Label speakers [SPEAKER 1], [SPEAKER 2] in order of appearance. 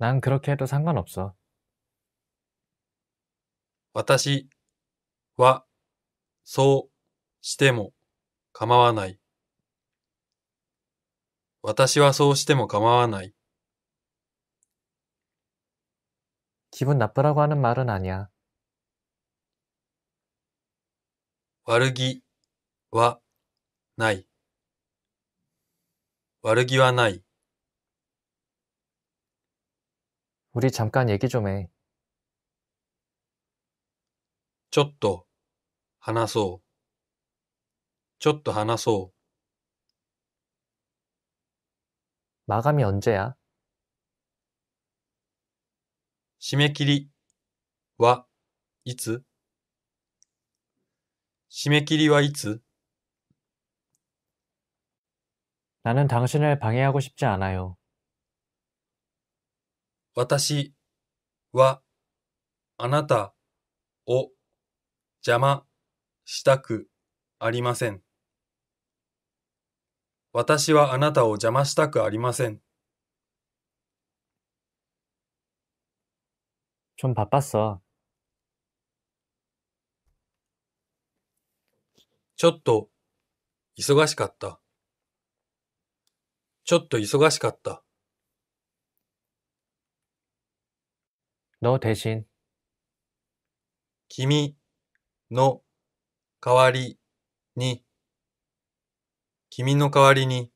[SPEAKER 1] 난그렇게해도상관없어私はそうしても構わない。私はそうしても構わない。気分나쁘라고하는말은아니야悪気はない。悪気はない。 우리 잠깐 얘기 좀 해. 좀ょ 하나소. 좀う 하나소. 마감이 언제야?
[SPEAKER 2] 시め切리와이つ시め切리와이つ
[SPEAKER 1] 나는 당신을 방해하고 싶지 않아요. 私はあなたを邪魔したくありません。私はあなたを邪魔したくありません。좀바빴어ちょっと忙しかった。ちょっと忙しかった。の대신君の代わりに君の代わりに